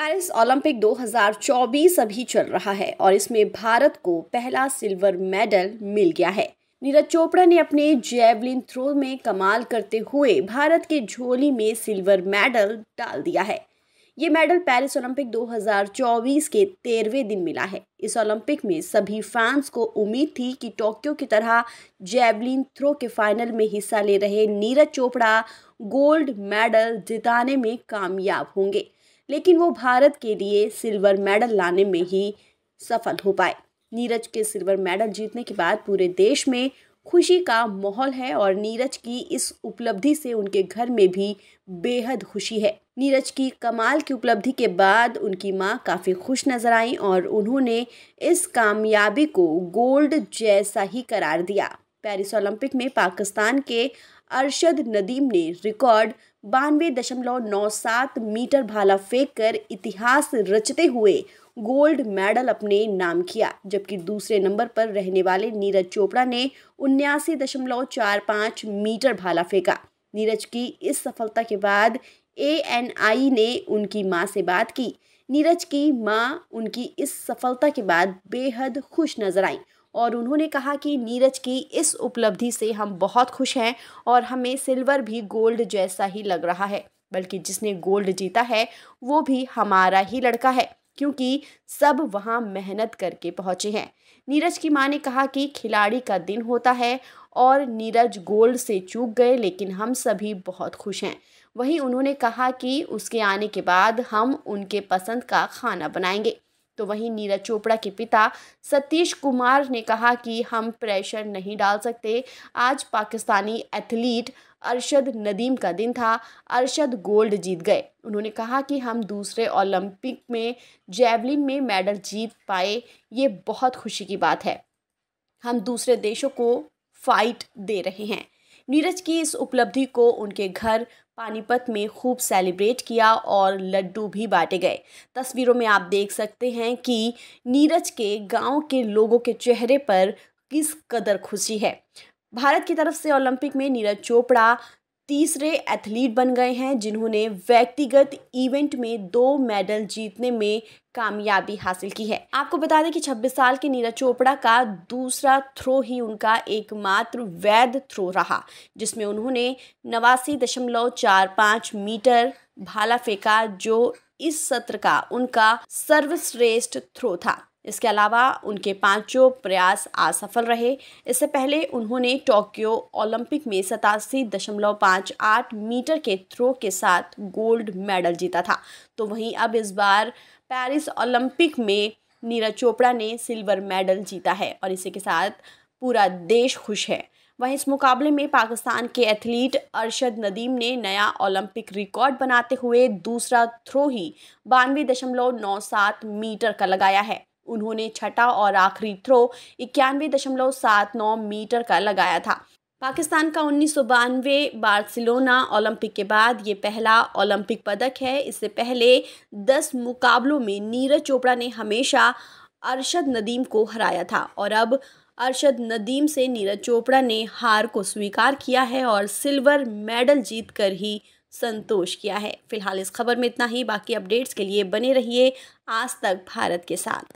Paris Olympic 2024 अभी चल रहा है और इसमें भारत को पहला सिल्वर मेडल मिल गया है नीरज चोपड़ा ने अपने जेवलिन थ्रो में कमाल करते हुए भारत के झोली में सिल्वर मेडल डाल दिया है ये मेडल पेरिस ओलंपिक 2024 के तेरहवें दिन मिला है इस ओलंपिक में सभी फैंस को उम्मीद थी कि टोक्यो की तरह जेवलिन थ्रो के फाइनल में हिस्सा ले रहे नीरज चोपड़ा गोल्ड मेडल जिताने में कामयाब होंगे लेकिन वो भारत के लिए सिल्वर मेडल लाने में ही सफल हो पाए नीरज के सिल्वर मेडल जीतने के बाद पूरे देश में खुशी का माहौल है और नीरज की इस उपलब्धि से उनके घर में भी बेहद खुशी है नीरज की कमाल की उपलब्धि के बाद उनकी मां काफ़ी खुश नजर आई और उन्होंने इस कामयाबी को गोल्ड जैसा ही करार दिया पेरिस ओलंपिक में पाकिस्तान के अरशद नदीम ने रिकॉर्ड बानवे दशमलव नौ सात मीटर भाला फेंक कर इतिहास रचते हुए गोल्ड मेडल अपने नाम किया जबकि दूसरे नंबर पर रहने वाले नीरज चोपड़ा ने उन्यासी दशमलव चार पाँच मीटर भाला फेंका नीरज की इस सफलता के बाद ए एन आई ने उनकी माँ से बात की नीरज की माँ उनकी इस सफलता के बाद बेहद खुश नजर आई और उन्होंने कहा कि नीरज की इस उपलब्धि से हम बहुत खुश हैं और हमें सिल्वर भी गोल्ड जैसा ही लग रहा है बल्कि जिसने गोल्ड जीता है वो भी हमारा ही लड़का है क्योंकि सब वहाँ मेहनत करके पहुँचे हैं नीरज की मां ने कहा कि खिलाड़ी का दिन होता है और नीरज गोल्ड से चूक गए लेकिन हम सभी बहुत खुश हैं वहीं उन्होंने कहा कि उसके आने के बाद हम उनके पसंद का खाना बनाएंगे तो वहीं नीरज चोपड़ा के पिता सतीश कुमार ने कहा कि हम प्रेशर नहीं डाल सकते आज पाकिस्तानी एथलीट अरशद नदीम का दिन था अरशद गोल्ड जीत गए उन्होंने कहा कि हम दूसरे ओलंपिक में जैवलिन में मेडल जीत पाए ये बहुत खुशी की बात है हम दूसरे देशों को फाइट दे रहे हैं नीरज की इस उपलब्धि को उनके घर पानीपत में खूब सेलिब्रेट किया और लड्डू भी बांटे गए तस्वीरों में आप देख सकते हैं कि नीरज के गांव के लोगों के चेहरे पर किस कदर खुशी है भारत की तरफ से ओलंपिक में नीरज चोपड़ा तीसरे एथलीट बन गए हैं जिन्होंने व्यक्तिगत इवेंट में दो मेडल जीतने में कामयाबी हासिल की है आपको बता दें कि 26 साल के नीरज चोपड़ा का दूसरा थ्रो ही उनका एकमात्र वैध थ्रो रहा जिसमें उन्होंने नवासी दशमलव चार पाँच मीटर भाला फेंका जो इस सत्र का उनका सर्वश्रेष्ठ थ्रो था इसके अलावा उनके पांचों प्रयास असफल रहे इससे पहले उन्होंने टोक्यो ओलंपिक में सतासी दशमलव पाँच आठ मीटर के थ्रो के साथ गोल्ड मेडल जीता था तो वहीं अब इस बार पेरिस ओलंपिक में नीरज चोपड़ा ने सिल्वर मेडल जीता है और इसी के साथ पूरा देश खुश है वहीं इस मुकाबले में पाकिस्तान के एथलीट अरशद नदीम ने नया ओलंपिक रिकॉर्ड बनाते हुए दूसरा थ्रो ही बानवे दशमलव नौ सात मीटर का लगाया है उन्होंने छठा और आखिरी थ्रो इक्यानवे दशमलव सात नौ मीटर का लगाया था पाकिस्तान का उन्नीस सौ बानवे बार्सिलोना ओलंपिक के बाद ये पहला ओलंपिक पदक है इससे पहले दस मुकाबलों में नीरज चोपड़ा ने हमेशा अरशद नदीम को हराया था और अब अरशद नदीम से नीरज चोपड़ा ने हार को स्वीकार किया है और सिल्वर मेडल जीत कर ही संतोष किया है फिलहाल इस खबर में इतना ही बाकी अपडेट्स के लिए बने रहिए आज तक भारत के साथ